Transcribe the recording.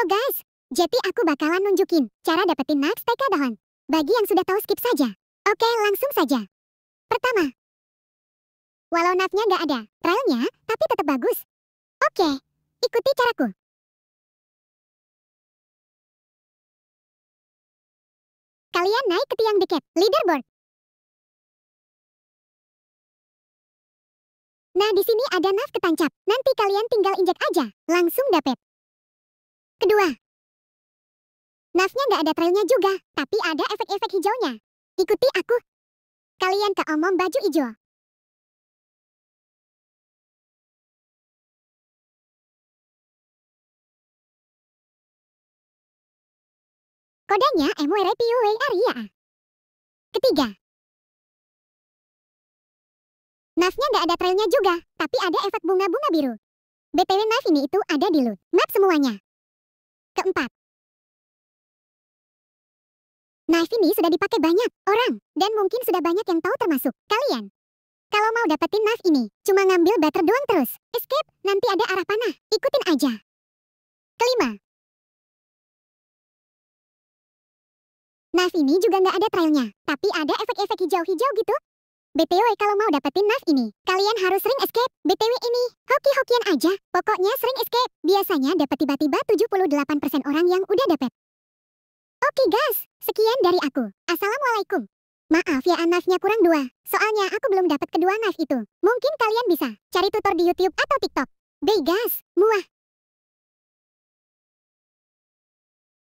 Halo guys, jadi aku bakalan nunjukin cara dapetin TK dahon. Bagi yang sudah tahu skip saja. Oke, langsung saja. Pertama, walau Nuxnya nggak ada, trailnya, tapi tetap bagus. Oke, ikuti caraku. Kalian naik ke tiang deket, leaderboard. Nah, di sini ada naf ketancap. Nanti kalian tinggal injek aja, langsung dapet kedua. Nasnya nggak ada trailnya juga, tapi ada efek-efek hijaunya. Ikuti aku. Kalian ke omong baju hijau. Kodenya MWRPUE Aria. Ketiga. Nasnya nggak ada trailnya juga, tapi ada efek bunga-bunga biru. BTW Nas ini itu ada di loot. Map semuanya keempat. Knife ini sudah dipakai banyak orang, dan mungkin sudah banyak yang tahu termasuk kalian. Kalau mau dapetin knife ini, cuma ngambil butter doang terus. Escape, nanti ada arah panah. Ikutin aja. Kelima. Knife ini juga nggak ada trailnya, tapi ada efek-efek hijau-hijau gitu. BTW kalau mau dapetin NAF ini, kalian harus sering escape. BTW ini, hoki-hokian aja. Pokoknya sering escape. Biasanya dapat tiba-tiba 78% orang yang udah dapet. Oke guys, sekian dari aku. Assalamualaikum. Maaf ya anafnya kurang dua, soalnya aku belum dapat kedua knife itu. Mungkin kalian bisa cari tutor di YouTube atau TikTok. Bye guys, muah.